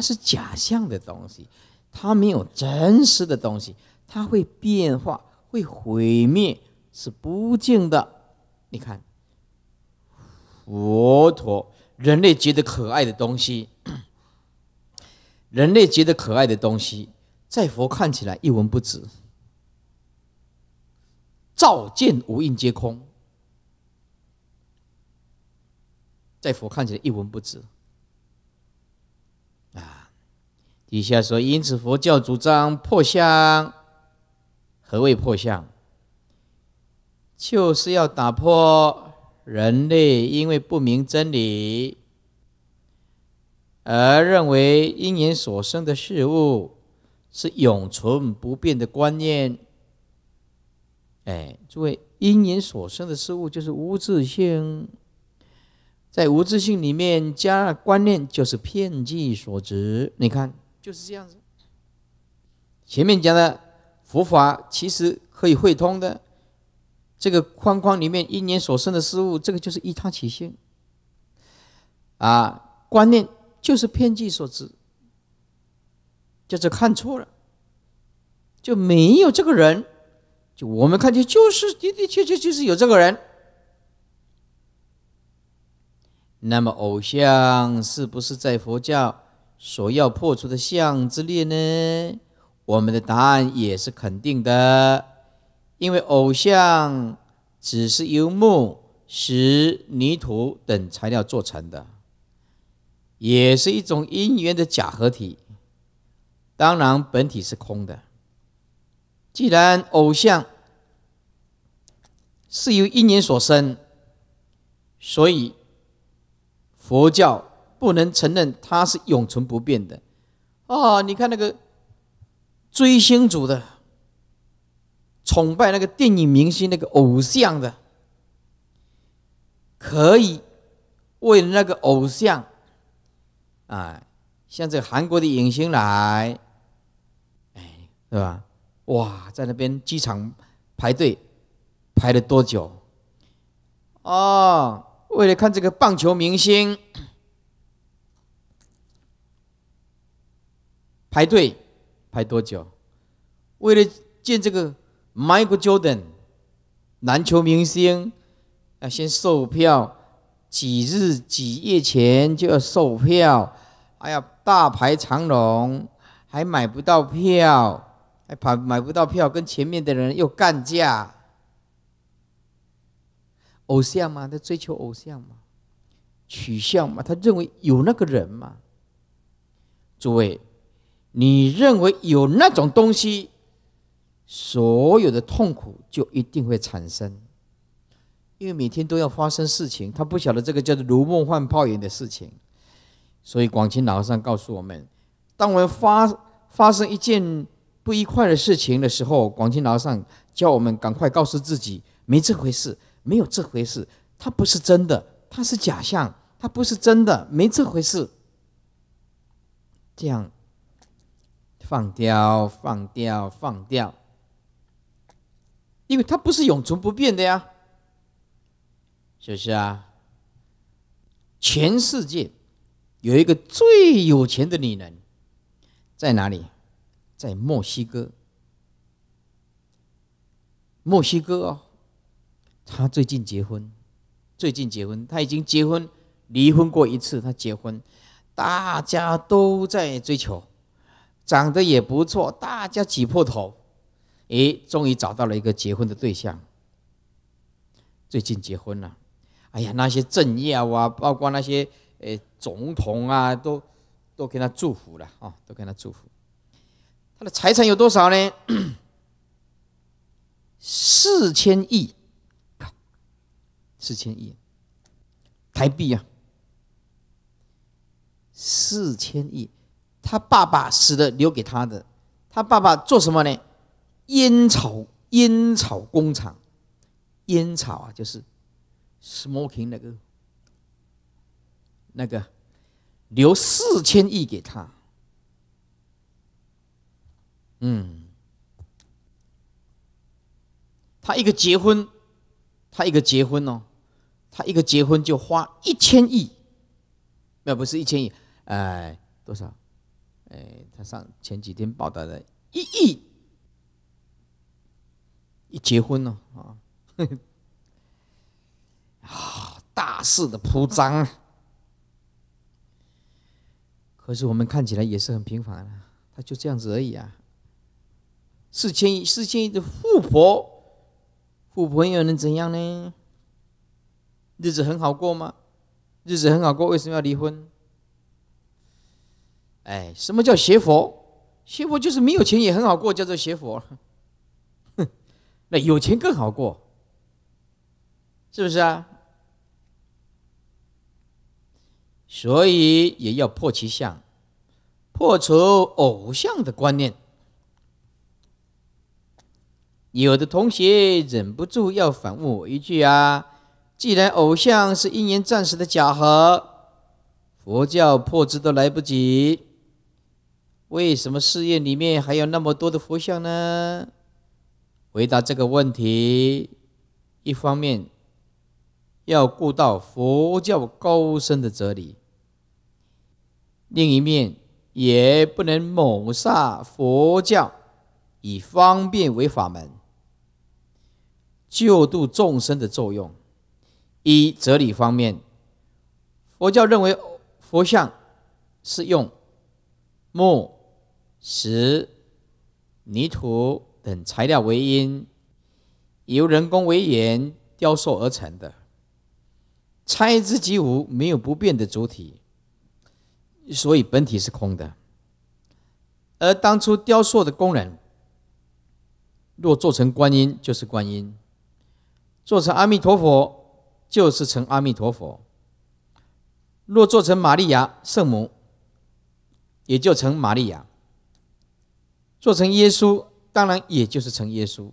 它是假象的东西，它没有真实的东西，它会变化，会毁灭，是不净的。你看，佛陀人类觉得可爱的东西，人类觉得可爱的东西，在佛看起来一文不值。照见无印皆空，在佛看起来一文不值。底下说，因此佛教主张破相。何谓破相？就是要打破人类因为不明真理而认为因缘所生的事物是永存不变的观念。哎，诸位，因缘所生的事物就是无自性，在无自性里面加观念，就是片剂所值。你看。就是这样子。前面讲的佛法其实可以会通的，这个框框里面一年所生的事物，这个就是一他起现。啊，观念就是偏见所致，就是看错了，就没有这个人，就我们看见就是的的确确就是有这个人。那么偶像是不是在佛教？所要破除的相之列呢？我们的答案也是肯定的，因为偶像只是由木、石、泥土等材料做成的，也是一种因缘的假合体，当然本体是空的。既然偶像是由因缘所生，所以佛教。不能承认它是永存不变的，啊！你看那个追星族的，崇拜那个电影明星那个偶像的，可以为了那个偶像，啊，像这个韩国的影星来，哎，对吧？哇，在那边机场排队排了多久？哦，为了看这个棒球明星。排队排多久？为了见这个 Michael Jordan，篮球明星，要先售票。几日几夜前就要售票，哎呀，大排长龙，还买不到票，还排买不到票，跟前面的人又干架。偶像嘛，他追求偶像嘛，取向嘛，他认为有那个人嘛。诸位。你认为有那种东西，所有的痛苦就一定会产生，因为每天都要发生事情，他不晓得这个叫做“如梦幻泡影”的事情。所以广清老和尚告诉我们：，当我们发发生一件不愉快的事情的时候，广清老和尚叫我们赶快告诉自己，没这回事，没有这回事，它不是真的，它是假象，它不是真的，没这回事。这样。放掉，放掉，放掉，因为它不是永存不变的呀，是不是啊？全世界有一个最有钱的女人在哪里？在墨西哥，墨西哥哦，她最近结婚，最近结婚，她已经结婚，离婚过一次，她结婚，大家都在追求。长得也不错，大家挤破头，哎，终于找到了一个结婚的对象。最近结婚了，哎呀，那些政要啊，包括那些呃总统啊，都都跟他祝福了啊，都跟他祝福。他的财产有多少呢？四千亿，四千亿，台币啊，四千亿。他爸爸死了留给他的，他爸爸做什么呢？烟草，烟草工厂，烟草啊，就是 smoking 那个那个，留四千亿给他。嗯，他一个结婚，他一个结婚哦，他一个结婚就花一千亿，那不是一千亿，哎，多少？哎，他上前几天报道的一亿一结婚了啊，啊，大肆的铺张。可是我们看起来也是很平凡，啊，他就这样子而已啊。四千亿，四千亿的富婆，富婆又能怎样呢？日子很好过吗？日子很好过，为什么要离婚？哎，什么叫邪佛？邪佛就是没有钱也很好过，叫做邪佛。那有钱更好过，是不是啊？所以也要破其相，破除偶像的观念。有的同学忍不住要反问我一句啊：既然偶像是一年暂时的假合，佛教破之都来不及。为什么寺院里面还有那么多的佛像呢？回答这个问题，一方面要顾到佛教高深的哲理，另一面也不能抹煞佛教以方便为法门、救度众生的作用。一哲理方面，佛教认为佛像是用木。石、泥土等材料为因，由人工为缘雕塑而成的。参之即无，没有不变的主体，所以本体是空的。而当初雕塑的工人，若做成观音，就是观音；做成阿弥陀佛，就是成阿弥陀佛；若做成玛利亚圣母，也就成玛利亚。做成耶稣，当然也就是成耶稣。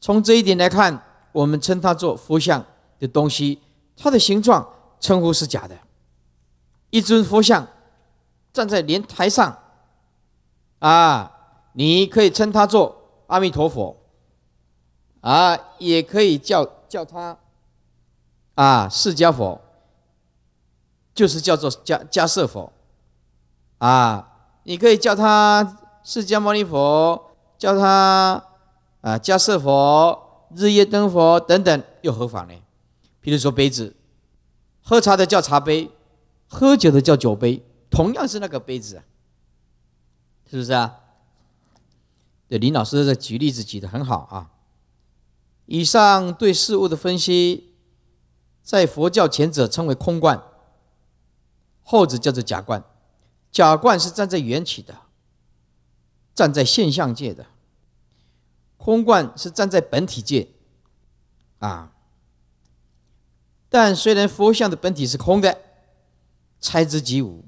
从这一点来看，我们称它做佛像的东西，它的形状称呼是假的。一尊佛像站在莲台上，啊，你可以称它做阿弥陀佛，啊，也可以叫叫它，啊，释迦佛，就是叫做迦迦摄佛，啊，你可以叫它。释迦牟尼佛叫他啊，迦摄佛、日夜灯佛等等，又何妨呢？比如说杯子，喝茶的叫茶杯，喝酒的叫酒杯，同样是那个杯子，是不是啊？对，林老师在举例子举得很好啊。以上对事物的分析，在佛教前者称为空观，后者叫做假观。假观是站在缘起的。站在现象界的空观是站在本体界啊，但虽然佛像的本体是空的，猜之即无，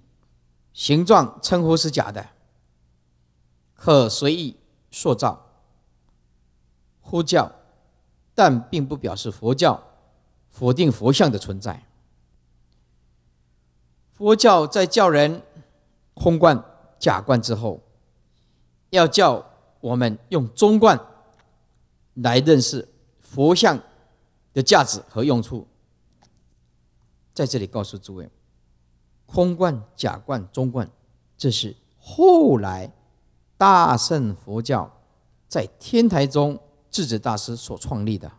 形状称呼是假的，可随意塑造、呼叫，但并不表示佛教否定佛像的存在。佛教在叫人空观、假观之后。要叫我们用中冠来认识佛像的价值和用处，在这里告诉诸位，空冠、假冠、中冠，这是后来大圣佛教在天台中智者大师所创立的。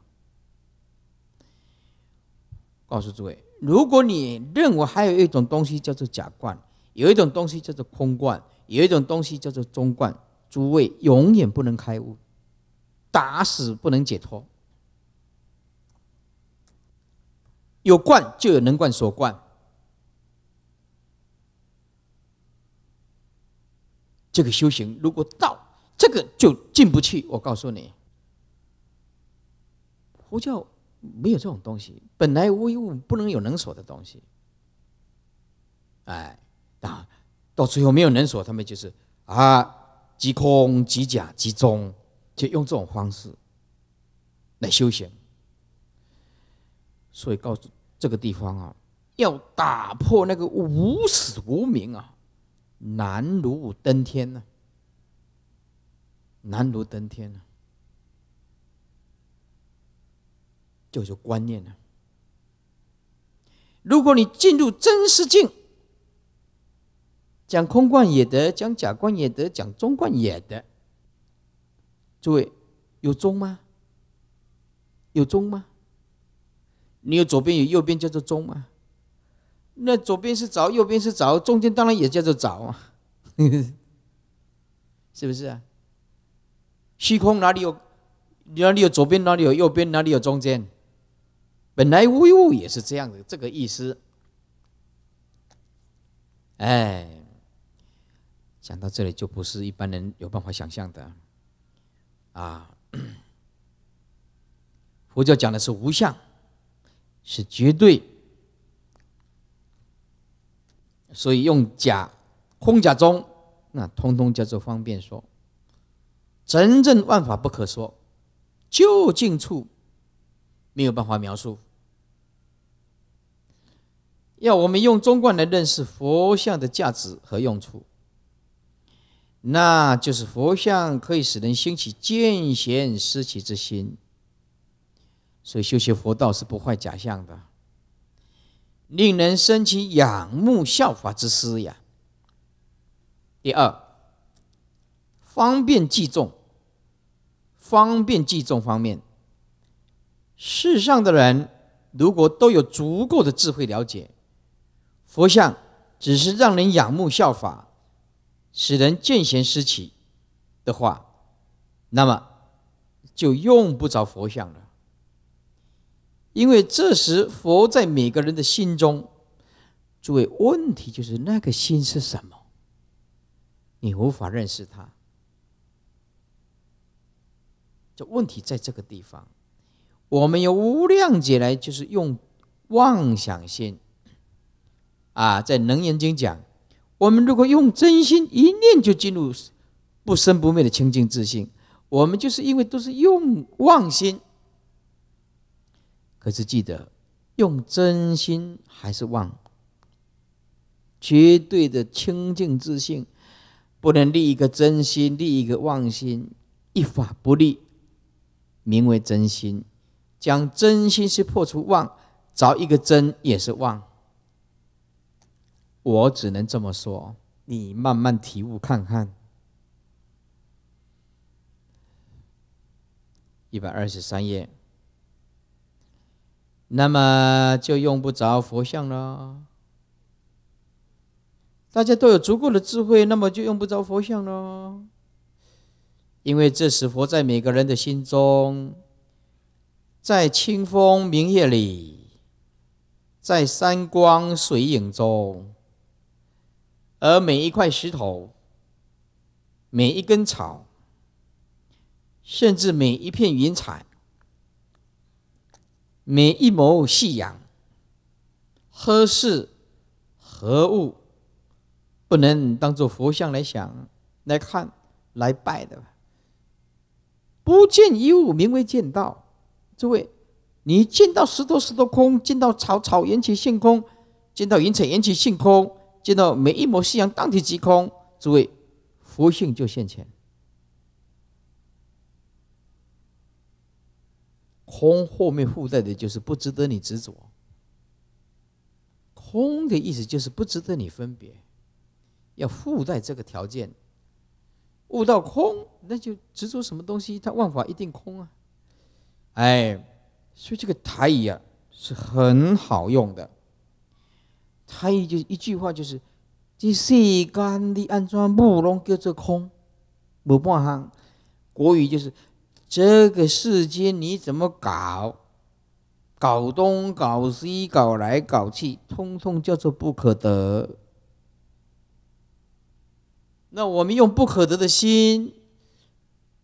告诉诸位，如果你认为还有一种东西叫做假冠，有一种东西叫做空冠，有一种东西叫做中冠。诸位永远不能开悟，打死不能解脱。有观就有能观所观，这个修行如果到这个就进不去。我告诉你，佛教没有这种东西，本来无一物，不能有能所的东西。哎，啊，到最后没有能所，他们就是啊。即空即假即中，就用这种方式来修行。所以告诉这个地方啊，要打破那个无始无明啊，难如登天呢，难如登天呢，就是观念呢。如果你进入真实境。讲空观也得，讲假观也得，讲中观也得。诸位有中吗？有中吗？你有左边有右边叫做中吗？那左边是早，右边是早，中间当然也叫做早啊！是不是啊？虚空哪里有？哪里有左边？哪里有右边？哪里有中间？本来无物也是这样的这个意思。哎。讲到这里，就不是一般人有办法想象的啊！佛教讲的是无相，是绝对，所以用假空假中，那通通叫做方便说。真正万法不可说，究竟处没有办法描述。要我们用中观来认识佛像的价值和用处。那就是佛像可以使人兴起见贤思齐之心，所以修习佛道是不坏假象的，令人升起仰慕效法之思呀。第二，方便计众，方便计众方面，世上的人如果都有足够的智慧了解，佛像只是让人仰慕效法。使人见贤思齐的话，那么就用不着佛像了，因为这时佛在每个人的心中。诸位，问题就是那个心是什么？你无法认识它。这问题在这个地方。我们用无量劫来，就是用妄想心啊，在《楞严经》讲。我们如果用真心，一念就进入不生不灭的清净自性。我们就是因为都是用妄心，可是记得用真心还是妄？绝对的清净自性不能立一个真心，立一个妄心，一法不立，名为真心。将真心是破除妄，找一个真也是妄。我只能这么说，你慢慢体悟看看。一百二十三页，那么就用不着佛像了。大家都有足够的智慧，那么就用不着佛像了。因为这时佛在每个人的心中，在清风明月里，在山光水影中。而每一块石头，每一根草，甚至每一片云彩，每一抹夕阳，何事何物不能当做佛像来想、来看、来拜的？不见一物，名为见道。诸位，你见到石头，石头空；见到草，草缘起性空；见到云彩，云起性空。见到每一抹夕阳，当体即空，诸位，佛性就现前。空后面附带的就是不值得你执着。空的意思就是不值得你分别，要附带这个条件。悟到空，那就执着什么东西，它万法一定空啊。哎，所以这个台语啊，是很好用的。还有就是一句话，就是这世间的安装不能叫做空，没办法。国语就是这个世间你怎么搞，搞东搞西，搞来搞去，通通叫做不可得。那我们用不可得的心，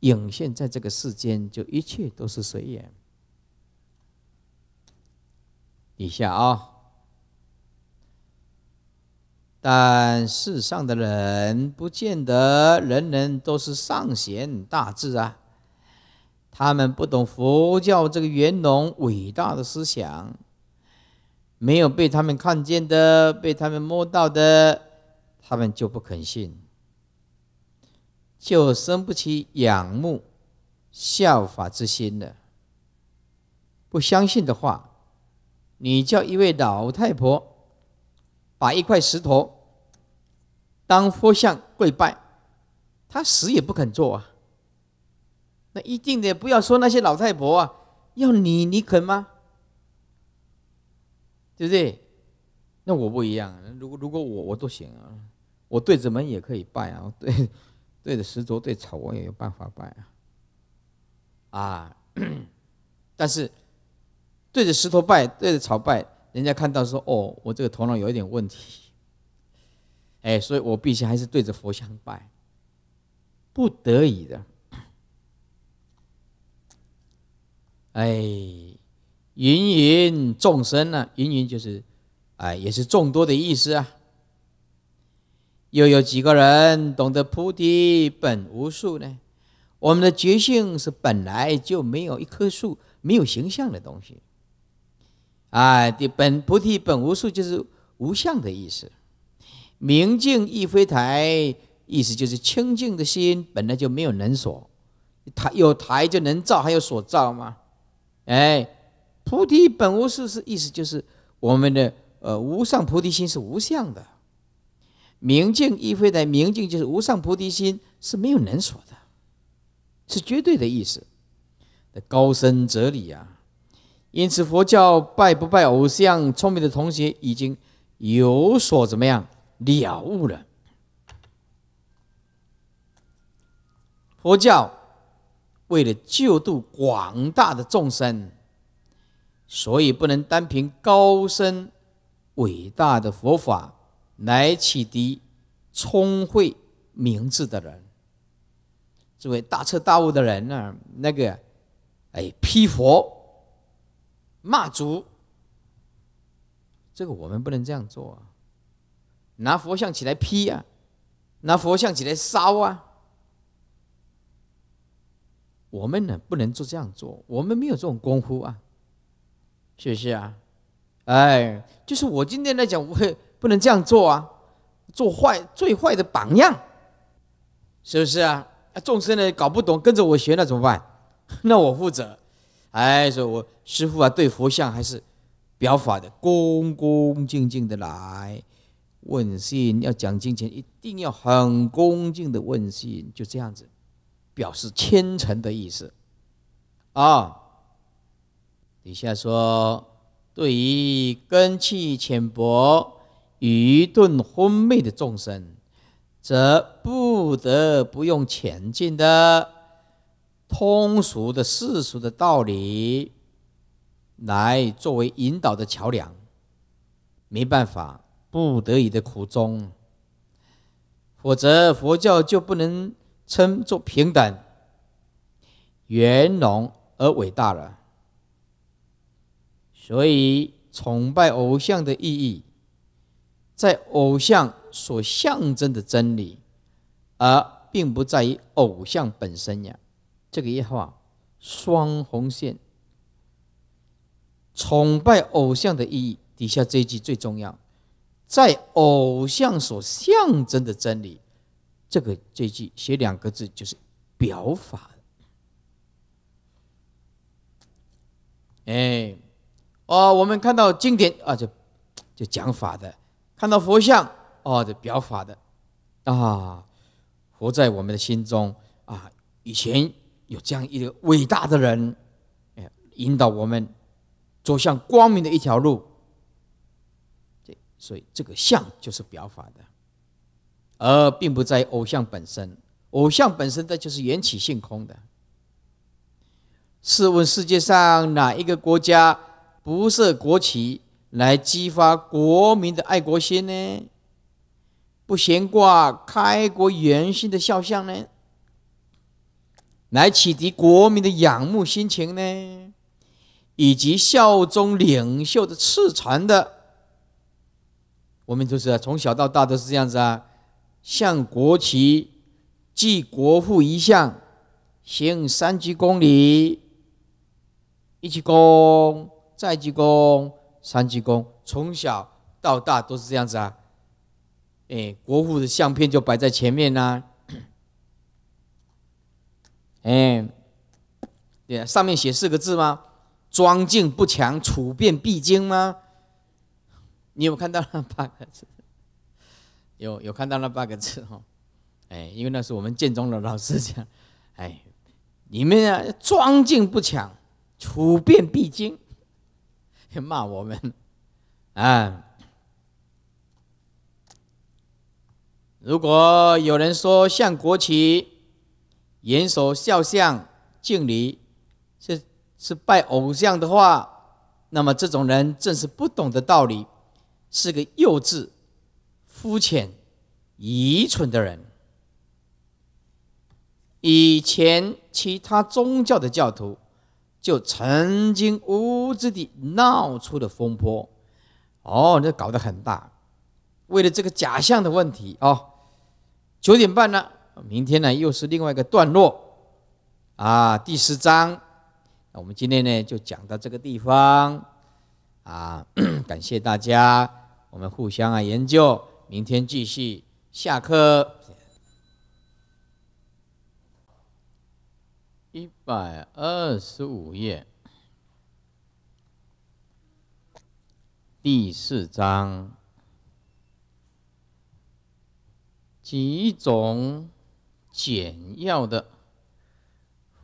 影现在这个世间，就一切都是水缘。以下啊。但世上的人不见得人人都是上贤大智啊，他们不懂佛教这个圆融伟大的思想，没有被他们看见的，被他们摸到的，他们就不肯信，就生不起仰慕、效法之心了。不相信的话，你叫一位老太婆。把一块石头当佛像跪拜，他死也不肯做啊！那一定的，不要说那些老太婆啊，要你你肯吗？对不对？那我不一样，如果如果我我都行啊，我对着门也可以拜啊，对对着石桌对草我也有办法拜啊，啊！但是对着石头拜，对着草拜。人家看到说：“哦，我这个头脑有一点问题，哎，所以我必须还是对着佛像拜，不得已的。”哎，芸芸众生呢？芸芸就是，哎，也是众多的意思啊。又有几个人懂得菩提本无树呢？我们的觉性是本来就没有一棵树、没有形象的东西。啊，的本菩提本无树就是无相的意思。明镜亦非台，意思就是清净的心本来就没有能所。台有台就能造，还有所造吗？哎，菩提本无树是意思就是我们的呃无上菩提心是无相的。明镜亦非台，明镜就是无上菩提心是没有能所的，是绝对的意思。高深哲理啊。因此，佛教拜不拜偶像？聪明的同学已经有所怎么样了悟了。佛教为了救度广大的众生，所以不能单凭高深、伟大的佛法来启迪聪慧、明智的人。这位大彻大悟的人呢，那个哎批佛。骂族，这个我们不能这样做啊！拿佛像起来劈啊，拿佛像起来烧啊！我们呢，不能做这样做，我们没有这种功夫啊，是不是啊？哎，就是我今天来讲，我不能这样做啊，做坏最坏的榜样，是不是啊？众生呢，搞不懂，跟着我学那怎么办？那我负责。哎，说我师傅啊，对佛像还是表法的，恭恭敬敬的来问信，要讲经前一定要很恭敬的问信，就这样子，表示虔诚的意思。啊，底下说，对于根器浅薄、愚钝昏昧的众生，则不得不用浅进的。通俗的世俗的道理来作为引导的桥梁，没办法，不得已的苦衷。否则，佛教就不能称作平等、圆融而伟大了。所以，崇拜偶像的意义，在偶像所象征的真理，而并不在于偶像本身呀。这个一画双红线，崇拜偶像的意义。底下这一句最重要，在偶像所象征的真理。这个这一句写两个字就是表法。哎，哦，我们看到经典啊，就就讲法的，看到佛像哦，就表法的啊，活在我们的心中啊，以前。有这样一个伟大的人，哎，引导我们走向光明的一条路。这，所以这个相就是表法的，而并不在于偶像本身。偶像本身，它就是缘起性空的。试问世界上哪一个国家不设国旗来激发国民的爱国心呢？不悬挂开国元勋的肖像呢？来启迪国民的仰慕心情呢，以及效忠领袖的赤诚的。我们就是从小到大都是这样子啊，向国旗、祭国父遗像、行三鞠躬礼，一鞠躬、再鞠躬、三鞠躬，从小到大都是这样子啊。哎，国父的相片就摆在前面呢。哎，也上面写四个字吗？庄敬不强，处变必惊吗？你有看到那八个字？有有看到那八个字哦？哎，因为那是我们建中的老师讲。哎，你们啊，庄敬不强，处变必惊，骂我们啊！如果有人说像国旗。严守孝相、敬礼，是是拜偶像的话，那么这种人正是不懂的道理，是个幼稚、肤浅、愚蠢的人。以前其他宗教的教徒就曾经无知地闹出了风波，哦，这搞得很大，为了这个假象的问题哦，九点半了。明天呢又是另外一个段落啊，第四章，我们今天呢就讲到这个地方啊，感谢大家，我们互相啊研究，明天继续下课。一百二十五页，第四章几种。简要的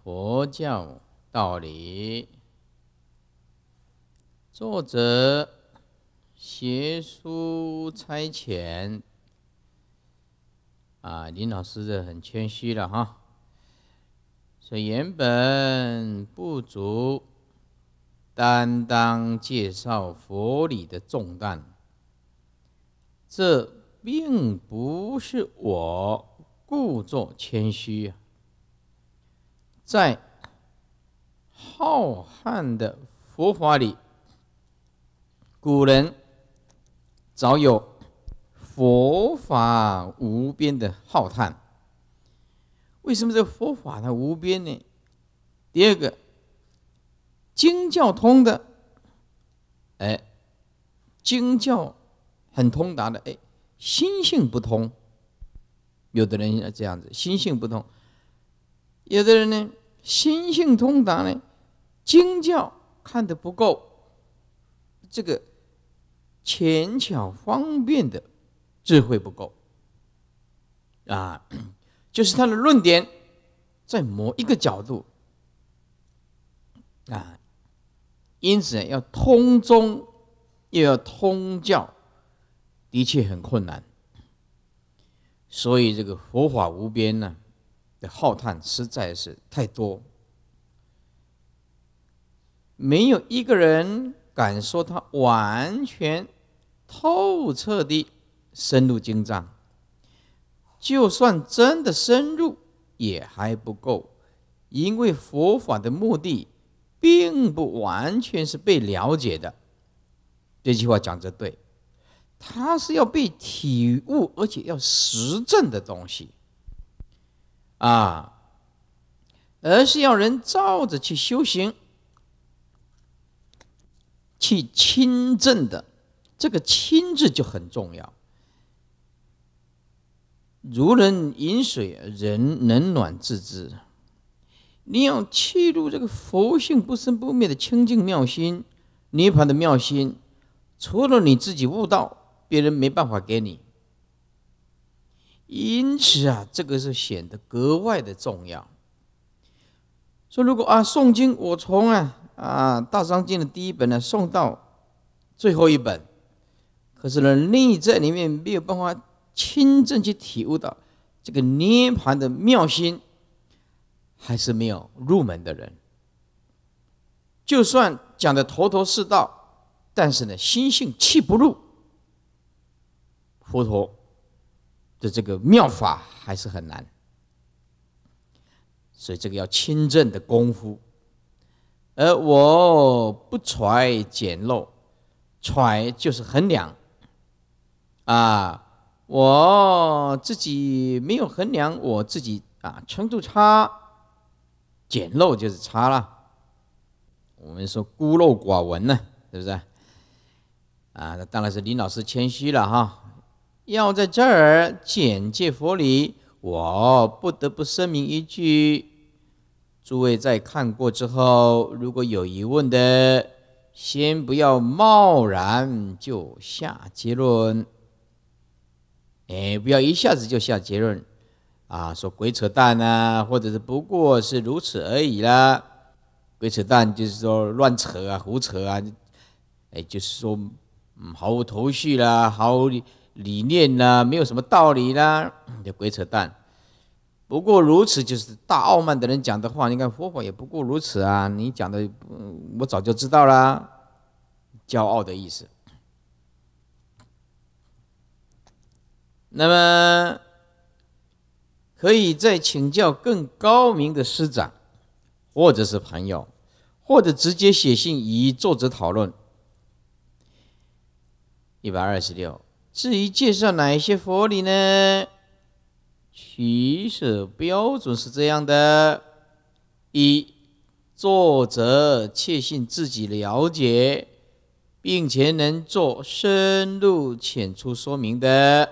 佛教道理。作者协书差遣啊，林老师这很谦虚了哈。以原本不足担当介绍佛理的重担，这并不是我。故作谦虚，在浩瀚的佛法里，古人早有“佛法无边”的浩瀚。为什么这佛法它无边呢？第二个，经教通的，哎，经教很通达的，哎，心性不通。有的人要这样子，心性不同；有的人呢，心性通达呢，经教看的不够，这个浅巧方便的智慧不够啊，就是他的论点在某一个角度啊，因此要通宗又要通教，的确很困难。所以这个佛法无边呢，的浩叹实在是太多，没有一个人敢说他完全透彻的深入经藏。就算真的深入，也还不够，因为佛法的目的，并不完全是被了解的。这句话讲得对。它是要被体悟，而且要实证的东西，啊，而是要人照着去修行，去亲证的。这个“亲”字就很重要。如人饮水，人冷暖自知。你要切入这个佛性不生不灭的清净妙心，涅槃的妙心，除了你自己悟道。别人没办法给你，因此啊，这个是显得格外的重要。说如果啊诵经，我从啊啊大藏经的第一本呢诵到最后一本，可是呢内在里面没有办法亲正去体悟到这个涅盘的妙心，还是没有入门的人。就算讲的头头是道，但是呢心性气不入。佛陀的这个妙法还是很难，所以这个要亲证的功夫。而我不揣简陋，揣就是衡量啊，我自己没有衡量我自己啊，程度差，简陋就是差了。我们说孤陋寡闻呢，是不是？啊，当然是林老师谦虚了哈。要在这儿简介佛理，我不得不声明一句：诸位在看过之后，如果有疑问的，先不要贸然就下结论。哎，不要一下子就下结论，啊，说鬼扯淡呐，或者是不过是如此而已啦。鬼扯淡就是说乱扯啊，胡扯啊，哎，就是说毫无头绪啦，毫无。理念啦，没有什么道理啦，就鬼扯淡。不过如此，就是大傲慢的人讲的话。你看佛法也不过如此啊！你讲的，我早就知道啦。骄傲的意思。那么，可以再请教更高明的师长，或者是朋友，或者直接写信与作者讨论。一百二十六。至于介绍哪一些佛理呢？取舍标准是这样的：一、作者确信自己了解，并且能做深入浅出说明的，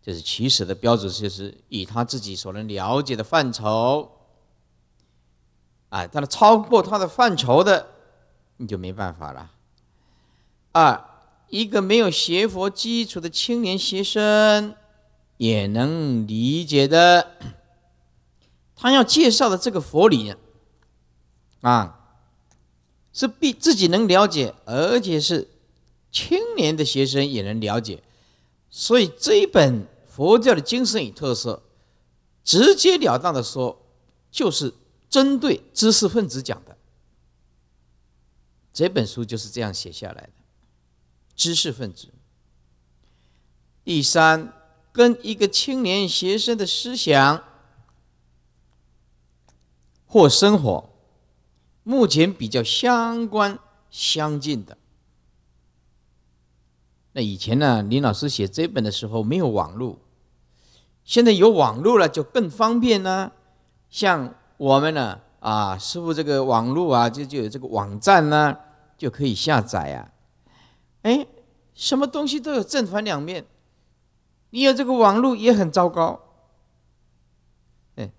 这是取舍的标准，就是以他自己所能了解的范畴。啊，他的超过他的范畴的，你就没办法了。二。一个没有学佛基础的青年学生也能理解的，他要介绍的这个佛理啊，是必自己能了解，而且是青年的学生也能了解。所以这一本佛教的精神与特色，直截了当的说，就是针对知识分子讲的。这本书就是这样写下来的。知识分子。第三，跟一个青年学生的思想或生活，目前比较相关相近的。那以前呢，林老师写这本的时候没有网络，现在有网络了就更方便呢。像我们呢，啊，师傅这个网络啊，就就有这个网站呢，就可以下载啊。哎，什么东西都有正反两面，你有这个网络也很糟糕。哎，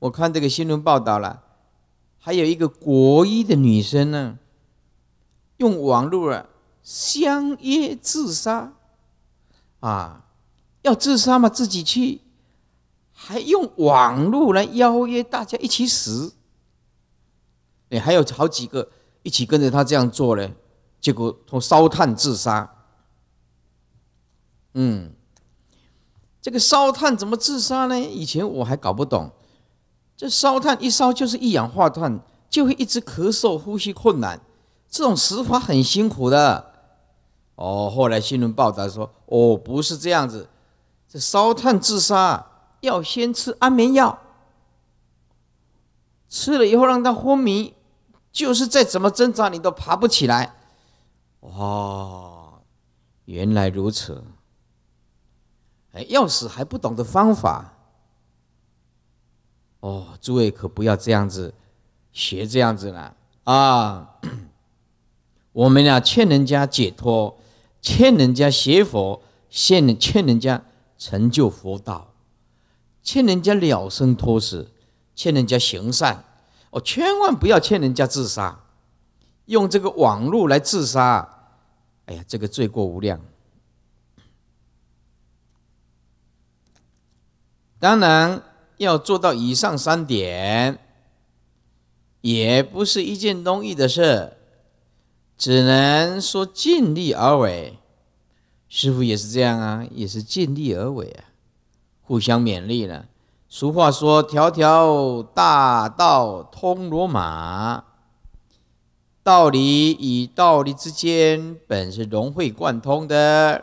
我看这个新闻报道了，还有一个国医的女生呢，用网络啊相约自杀，啊，要自杀嘛自己去，还用网络来邀约大家一起死，哎，还有好几个一起跟着他这样做嘞。结果从烧炭自杀，嗯，这个烧炭怎么自杀呢？以前我还搞不懂，这烧炭一烧就是一氧化碳，就会一直咳嗽、呼吸困难，这种死法很辛苦的。哦，后来新闻报道说，哦，不是这样子，这烧炭自杀要先吃安眠药，吃了以后让他昏迷，就是再怎么挣扎你都爬不起来。哦，原来如此。哎，要死还不懂得方法，哦，诸位可不要这样子学这样子了啊！我们呢，劝人家解脱，劝人家学佛，劝人劝人家成就佛道，劝人家了生脱死，劝人家行善，哦，千万不要劝人家自杀。用这个网络来自杀，哎呀，这个罪过无量。当然要做到以上三点，也不是一件容易的事，只能说尽力而为。师傅也是这样啊，也是尽力而为啊，互相勉励了。俗话说：“条条大道通罗马。”道理与道理之间本是融会贯通的。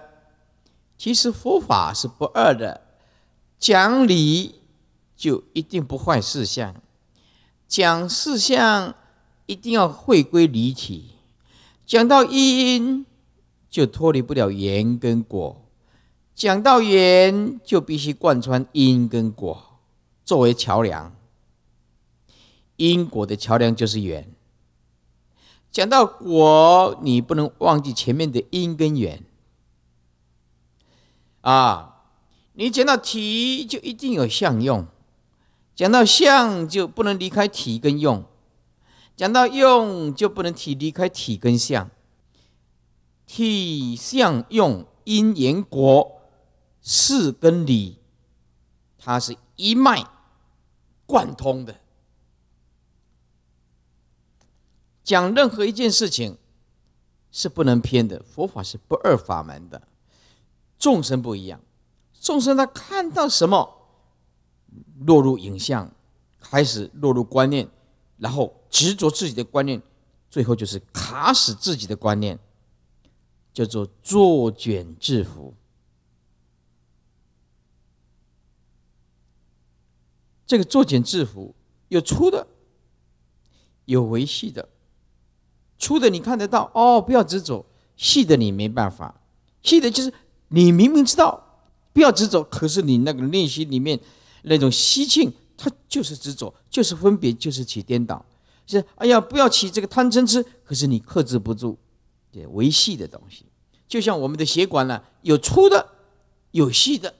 其实佛法是不二的，讲理就一定不坏事相，讲事相一定要回归理体。讲到因，就脱离不了缘跟果；讲到缘，就必须贯穿因跟果，作为桥梁。因果的桥梁就是缘。讲到果，你不能忘记前面的因根源。啊，你讲到体，就一定有相用；讲到相，就不能离开体跟用；讲到用，就不能体离开体跟相。体、相、用、因、缘、果、事、根、理，它是一脉贯通的。讲任何一件事情，是不能偏的。佛法是不二法门的，众生不一样，众生他看到什么，落入影像，开始落入观念，然后执着自己的观念，最后就是卡死自己的观念，叫做作茧自缚。这个作茧自缚，有粗的，有维系的。粗的你看得到，哦，不要执着；细的你没办法，细的就是你明明知道不要执着，可是你那个练习里面那种吸气，它就是执着，就是分别，就是起颠倒。是，哎呀，不要起这个贪嗔痴，可是你克制不住，对维系的东西，就像我们的血管呢，有粗的，有细的，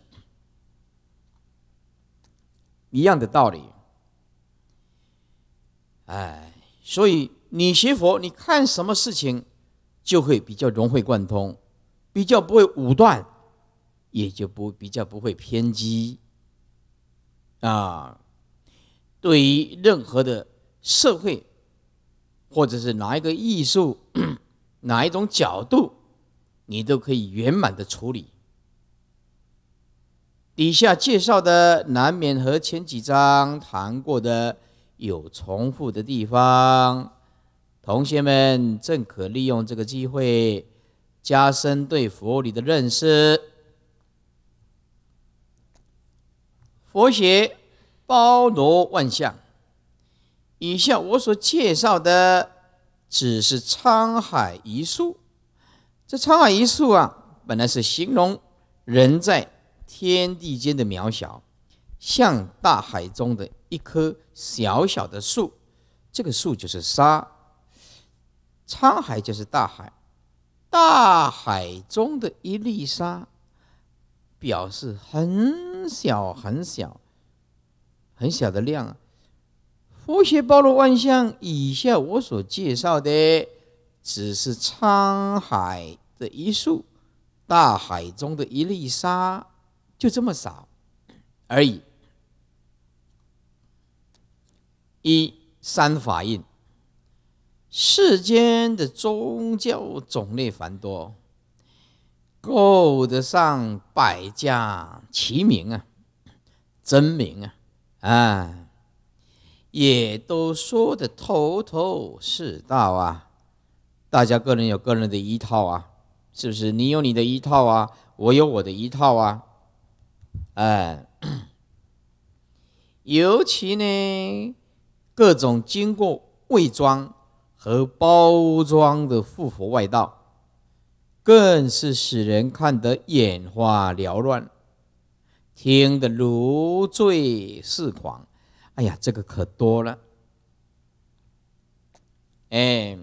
一样的道理。哎，所以。你学佛，你看什么事情，就会比较融会贯通，比较不会武断，也就不比较不会偏激啊。对于任何的社会，或者是哪一个艺术，哪一种角度，你都可以圆满的处理。底下介绍的难免和前几章谈过的有重复的地方。同学们正可利用这个机会，加深对佛理的认识。佛学包罗万象，以下我所介绍的只是沧海一粟。这沧海一粟啊，本来是形容人在天地间的渺小，像大海中的一棵小小的树。这个树就是沙。沧海就是大海，大海中的一粒沙，表示很小很小很小的量。佛学包罗万象，以下我所介绍的只是沧海的一粟，大海中的一粒沙，就这么少而已。一三法印。世间的宗教种类繁多，够得上百家齐名啊，真名啊，啊，也都说的头头是道啊，大家个人有个人的一套啊，是不是？你有你的一套啊，我有我的一套啊，哎，尤其呢，各种经过伪装。和包装的复佛外道，更是使人看得眼花缭乱，听得如醉似狂。哎呀，这个可多了！哎，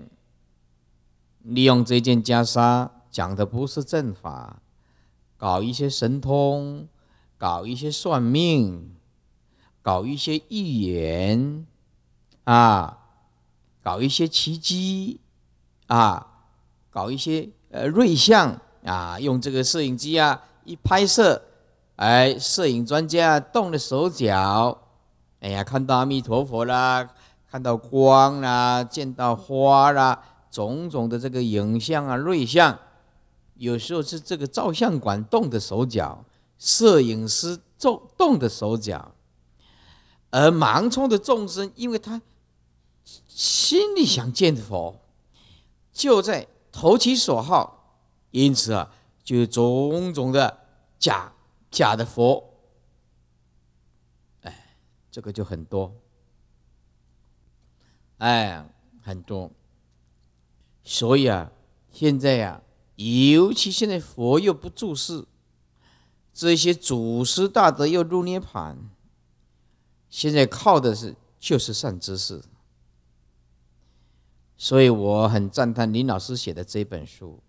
利用这件袈裟讲的不是正法，搞一些神通，搞一些算命，搞一些预言，啊。搞一些奇迹啊，搞一些呃瑞像啊，用这个摄影机啊一拍摄，哎，摄影专家动了手脚，哎呀，看到阿弥陀佛啦，看到光啦，见到花啦，种种的这个影像啊、瑞像，有时候是这个照相馆动的手脚，摄影师做动的手脚，而盲冲的众生，因为他。心里想见的佛，就在投其所好，因此啊，就种种的假假的佛，哎，这个就很多，哎，很多。所以啊，现在呀，尤其现在佛又不住世，这些祖师大德又入涅槃，现在靠的是就是善知识。所以我很赞叹林老师写的这本书，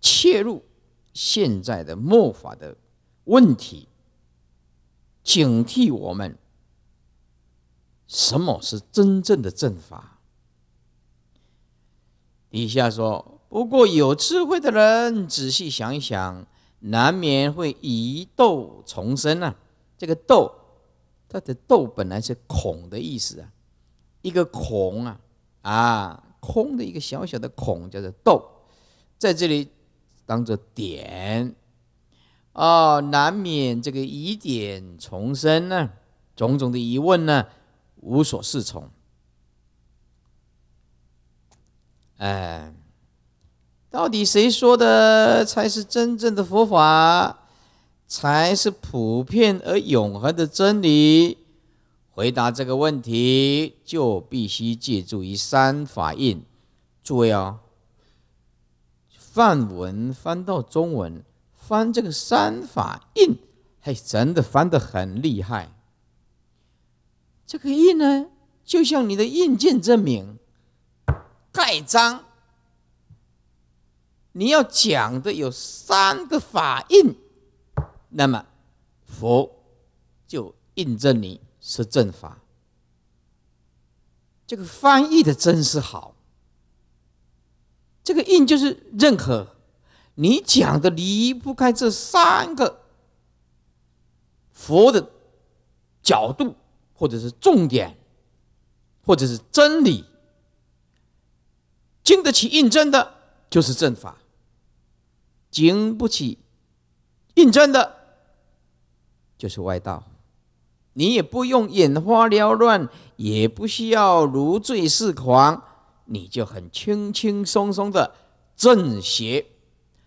切入现在的末法的问题，警惕我们什么是真正的正法。底下说，不过有智慧的人仔细想一想，难免会疑窦丛生啊。这个窦，它的窦本来是孔的意思啊，一个孔啊。啊，空的一个小小的孔叫做“豆”，在这里当做点，哦，难免这个疑点丛生呢，种种的疑问呢，无所适从。哎，到底谁说的才是真正的佛法，才是普遍而永恒的真理？回答这个问题，就必须借助于三法印。注意哦，梵文翻到中文，翻这个三法印，嘿，真的翻得很厉害。这个印呢，就像你的印鉴证明，盖章。你要讲的有三个法印，那么佛就印证你。是正法，这个翻译的真，是好。这个印，就是任何你讲的离不开这三个佛的角度，或者是重点，或者是真理，经得起印证的，就是正法；经不起印证的，就是外道。你也不用眼花缭乱，也不需要如醉似狂，你就很轻轻松松的正邪，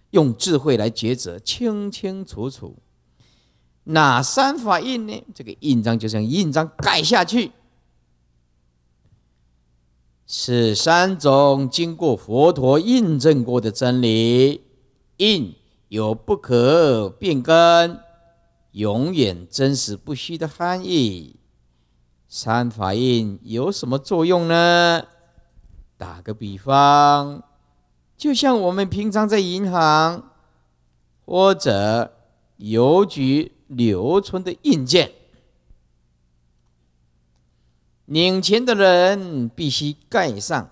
用智慧来抉择，清清楚楚。哪三法印呢？这个印章就像印章盖下去，是三种经过佛陀印证过的真理，印有不可变更。永远真实不虚的含义，三法印有什么作用呢？打个比方，就像我们平常在银行或者邮局留存的印件，领钱的人必须盖上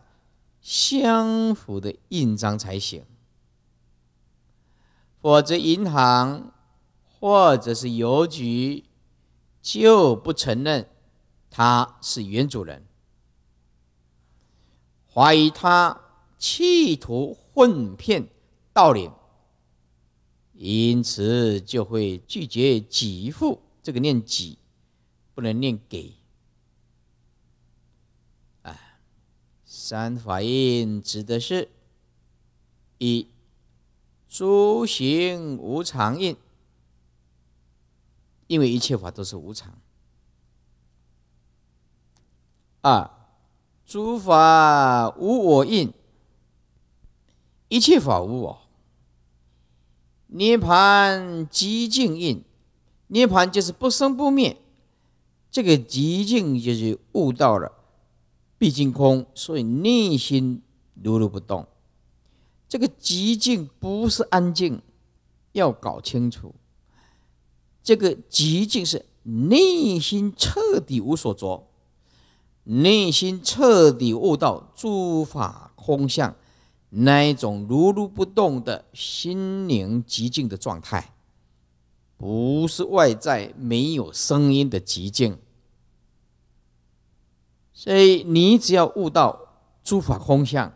相符的印章才行，否则银行。或者是邮局就不承认他是原主人，怀疑他企图混骗盗领，因此就会拒绝给付。这个念给，不能念给。啊，三法印指的是：一、诸行无常印。因为一切法都是无常。二、诸法无我印，一切法无我。涅盘极静印，涅盘就是不生不灭。这个极静就是悟到了毕竟空，所以内心如如不动。这个极静不是安静，要搞清楚。这个极静是内心彻底无所着，内心彻底悟到诸法空相，那一种如如不动的心灵极静的状态，不是外在没有声音的极静。所以你只要悟到诸法空相，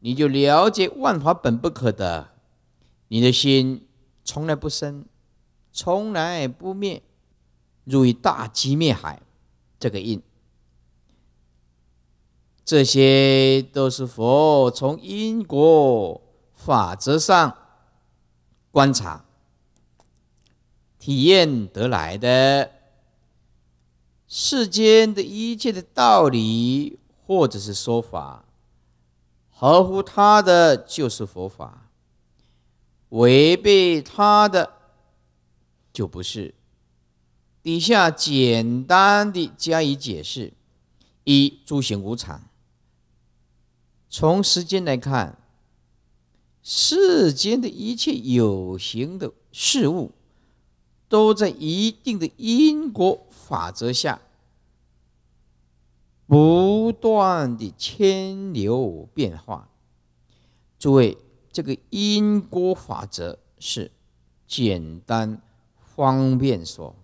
你就了解万法本不可得，你的心从来不生。从来不灭，入于大机灭海这个印，这些都是佛从因果法则上观察、体验得来的世间的一切的道理，或者是说法，合乎他的就是佛法，违背他的。就不是。底下简单的加以解释：一、诸行无常。从时间来看，世间的一切有形的事物，都在一定的因果法则下不断的牵流变化。诸位，这个因果法则是简单。方便说，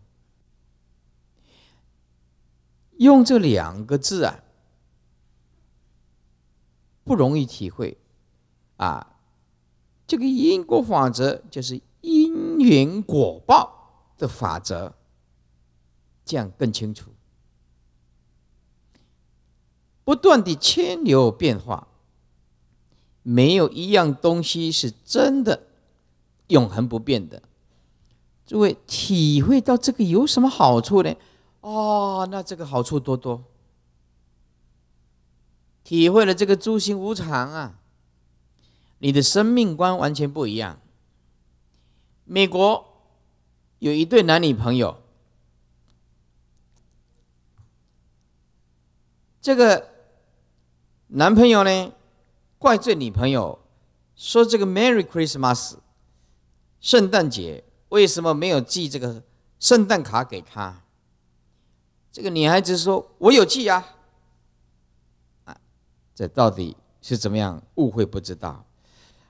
用这两个字啊，不容易体会啊。这个因果法则就是因缘果报的法则，这样更清楚。不断的牵流变化，没有一样东西是真的永恒不变的。诸位体会到这个有什么好处呢？哦，那这个好处多多。体会了这个诸行无常啊，你的生命观完全不一样。美国有一对男女朋友，这个男朋友呢，怪罪女朋友说：“这个 Merry Christmas，圣诞节。”为什么没有寄这个圣诞卡给她？这个女孩子说：“我有寄啊。”啊，这到底是怎么样误会？不知道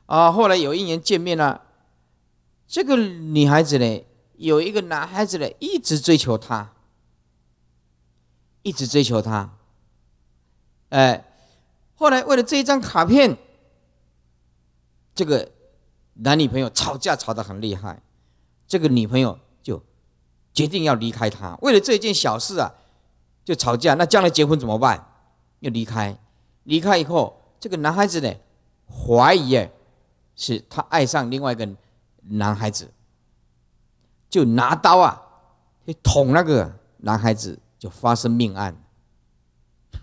啊。后来有一年见面了，这个女孩子呢，有一个男孩子呢，一直追求她，一直追求她。哎，后来为了这一张卡片，这个男女朋友吵架吵得很厉害。这个女朋友就决定要离开他，为了这件小事啊，就吵架。那将来结婚怎么办？要离开，离开以后，这个男孩子呢，怀疑哎，是他爱上另外一个男孩子，就拿刀啊，去捅那个男孩子，就发生命案。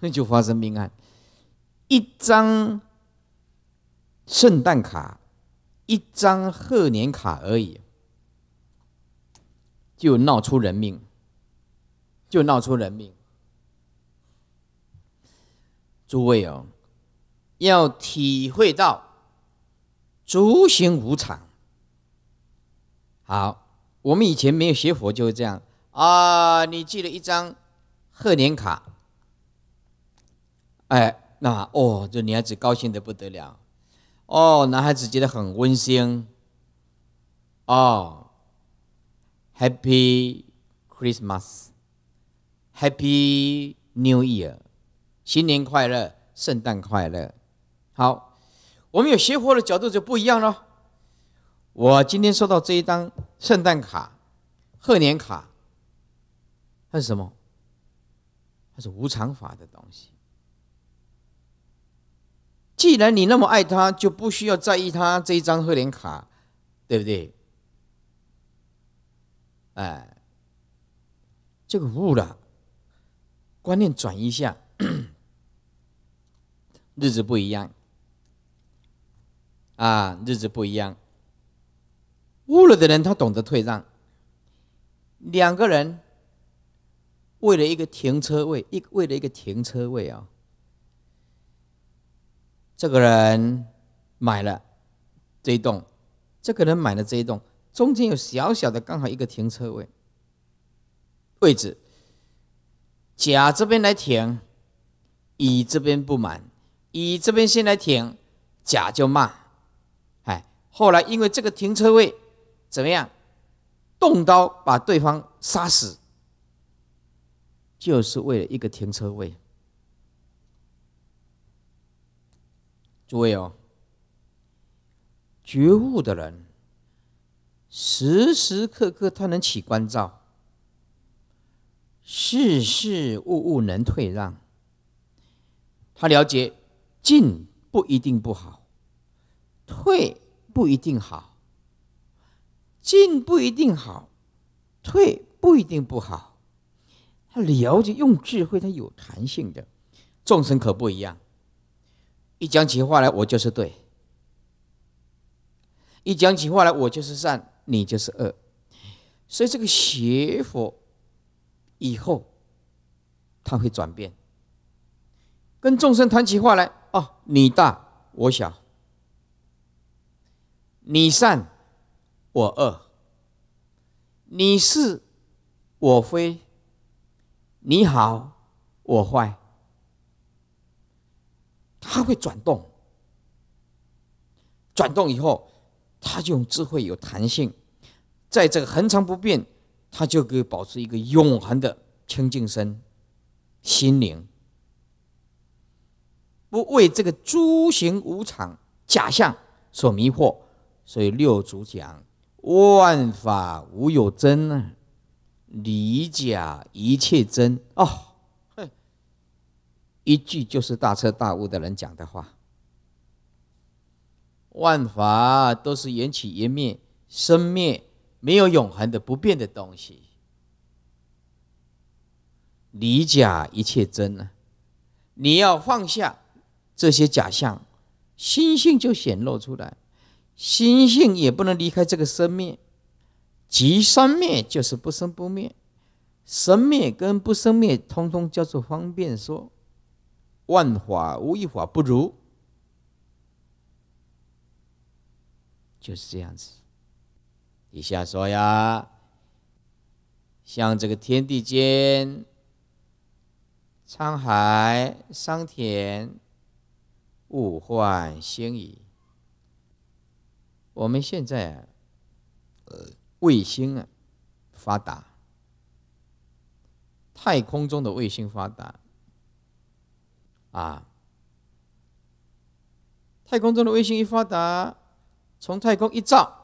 那就发生命案，一张圣诞卡，一张贺年卡而已。就闹出人命，就闹出人命。诸位哦，要体会到诸行无常。好，我们以前没有学佛就是这样啊。你寄了一张贺年卡，哎，那哦，这女孩子高兴的不得了，哦，男孩子觉得很温馨，哦。Happy Christmas, Happy New Year，新年快乐，圣诞快乐。好，我们有学佛的角度就不一样了。我今天收到这一张圣诞卡、贺年卡，它是什么？它是无常法的东西。既然你那么爱他，就不需要在意他这一张贺年卡，对不对？哎，这个悟了，观念转一下，日子不一样啊，日子不一样。悟了的人，他懂得退让。两个人为了一个停车位，一为了一个停车位啊，这个人买了这一栋，这个人买了这一栋。中间有小小的刚好一个停车位，位置，甲这边来停，乙这边不满，乙这边先来停，甲就骂，哎，后来因为这个停车位怎么样，动刀把对方杀死，就是为了一个停车位。诸位哦，觉悟的人。时时刻刻他能起关照，事事物物能退让。他了解进不一定不好，退不一定好，进不一定好，退不一定不好。他了解用智慧，他有弹性的众生可不一样。一讲起话来，我就是对；一讲起话来，我就是善。你就是恶，所以这个邪佛以后他会转变，跟众生谈起话来，哦，你大我小，你善我恶，你是我非，你好我坏，他会转动，转动以后。他就智慧有弹性，在这个恒常不变，他就可以保持一个永恒的清净身，心灵不为这个诸行无常假象所迷惑，所以六祖讲：“万法无有真啊，离假一切真哦。哼，一句就是大彻大悟的人讲的话。万法都是缘起缘灭，生灭没有永恒的不变的东西。离假一切真呢？你要放下这些假象，心性就显露出来。心性也不能离开这个生灭，即生灭就是不生不灭。生灭跟不生灭，通通叫做方便说。万法无一法不如。就是这样子，底下说呀，像这个天地间，沧海桑田，物换星移。我们现在啊，呃，卫星啊，发达，太空中的卫星发达，啊，太空中的卫星一发达。从太空一照，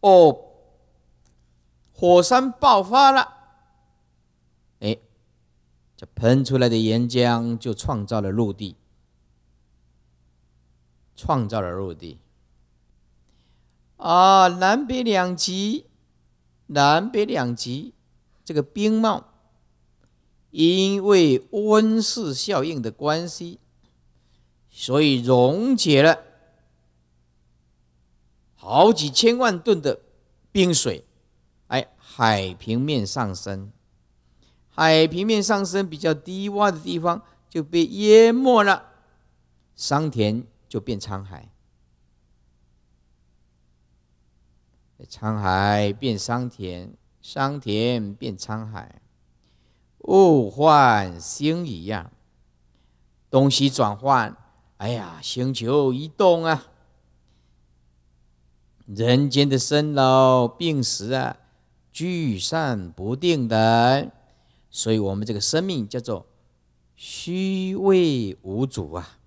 哦，火山爆发了，哎，这喷出来的岩浆就创造了陆地，创造了陆地。啊，南北两极，南北两极这个冰帽，因为温室效应的关系，所以溶解了。好几千万吨的冰水，哎，海平面上升，海平面上升，比较低洼的地方就被淹没了，桑田就变沧海，沧海变桑田，桑田变沧海，物换星移啊，东西转换，哎呀，星球移动啊。人间的生老病死啊，聚散不定的，所以我们这个生命叫做虚位无主啊，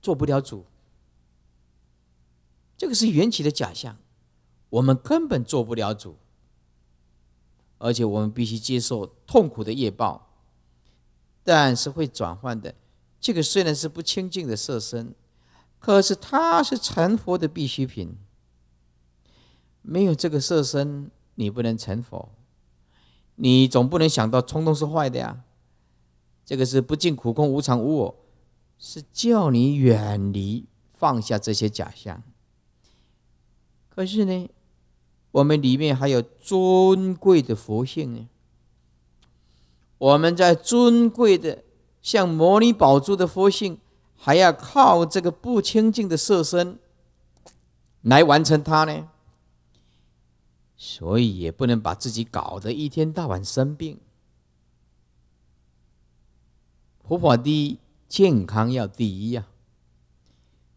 做不了主。这个是缘起的假象，我们根本做不了主，而且我们必须接受痛苦的业报，但是会转换的。这个虽然是不清净的色身，可是它是成佛的必需品。没有这个色身，你不能成佛。你总不能想到冲动是坏的呀？这个是不尽苦、空、无常、无我，是叫你远离、放下这些假象。可是呢，我们里面还有尊贵的佛性呢。我们在尊贵的像摩尼宝珠的佛性，还要靠这个不清净的色身来完成它呢。所以也不能把自己搞得一天到晚生病。佛法一，健康要第一呀，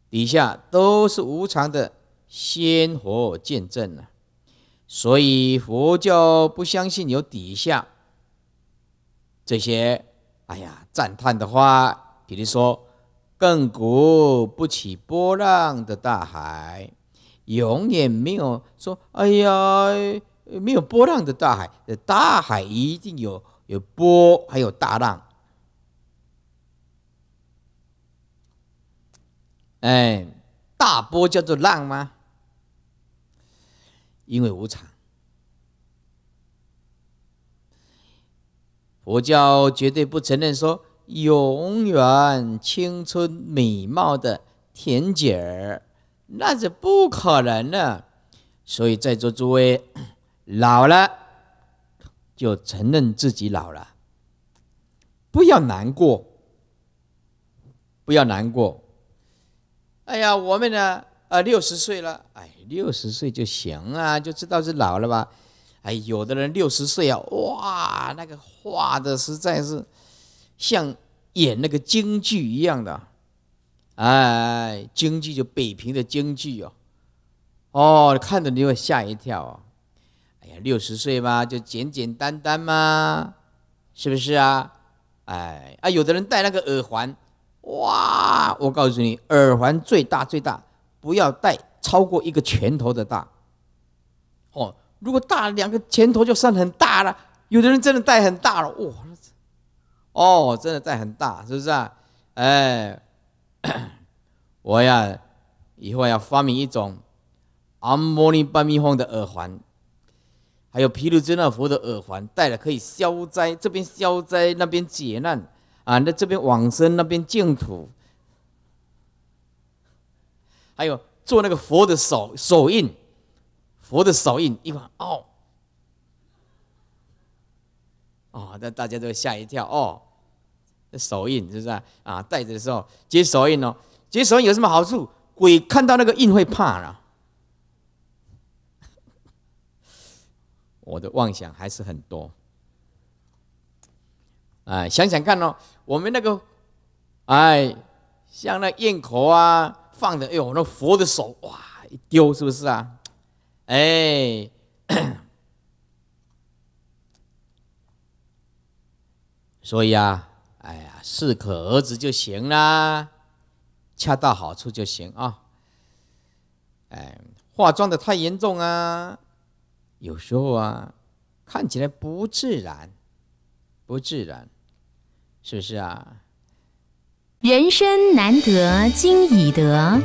底下都是无常的鲜活见证啊，所以佛教不相信有底下这些，哎呀赞叹的话，比如说“亘古不起波浪的大海”。永远没有说“哎呀，没有波浪的大海”，大海一定有有波，还有大浪。哎，大波叫做浪吗？因为无常，佛教绝对不承认说永远青春美貌的甜姐儿。那是不可能的，所以在座诸位 老了就承认自己老了，不要难过，不要难过。哎呀，我们呢，呃，六十岁了，哎，六十岁就行啊，就知道是老了吧？哎，有的人六十岁啊，哇，那个画的实在是像演那个京剧一样的。哎，经济就北平的经济哦，哦，看着你会吓一跳哦。哎呀，六十岁嘛，就简简单单嘛，是不是啊？哎啊，有的人戴那个耳环，哇！我告诉你，耳环最大最大，不要戴超过一个拳头的大。哦，如果大两个拳头就算很大了。有的人真的戴很大了，哇！哦，真的戴很大，是不是啊？哎。我呀，以后要发明一种阿弥陀佛的耳环，还有毗卢遮那佛的耳环，戴了可以消灾，这边消灾，那边解难啊！那这边往生，那边净土，还有做那个佛的手手印，佛的手印，一管哦哦，那大家都吓一跳哦。手印是不是啊？啊，带着的时候接手印哦，接手印有什么好处？鬼看到那个印会怕了。我的妄想还是很多哎，想想看哦，我们那个，哎，像那印口啊，放的，哎呦，那佛的手哇，一丢是不是啊？哎，所以啊。哎呀，适可而止就行啦，恰到好处就行啊。哎，化妆的太严重啊，有时候啊，看起来不自然，不自然，是不是啊？人生难得今已得，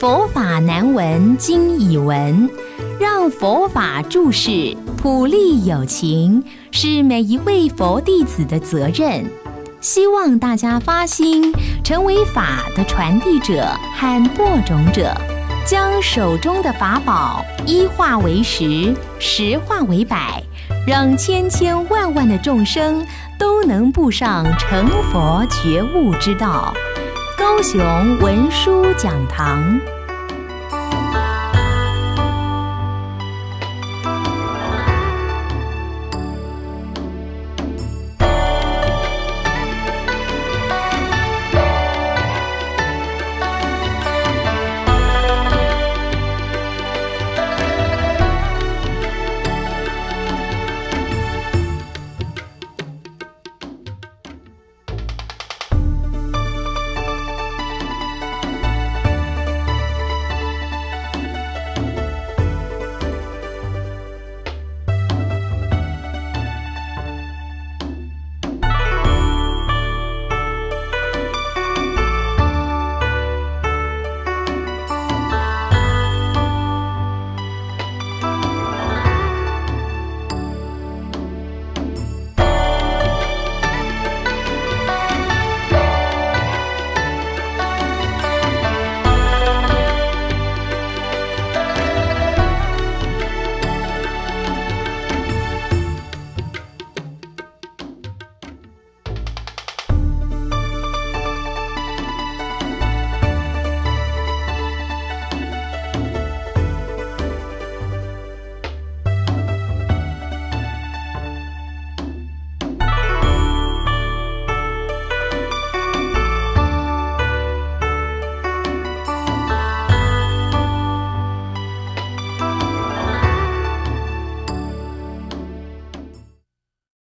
佛法难闻今已闻。让佛法注释普利有情，是每一位佛弟子的责任。希望大家发心，成为法的传递者和播种者，将手中的法宝一化为十，十化为百，让千千万万的众生都能步上成佛觉悟之道。高雄文殊讲堂。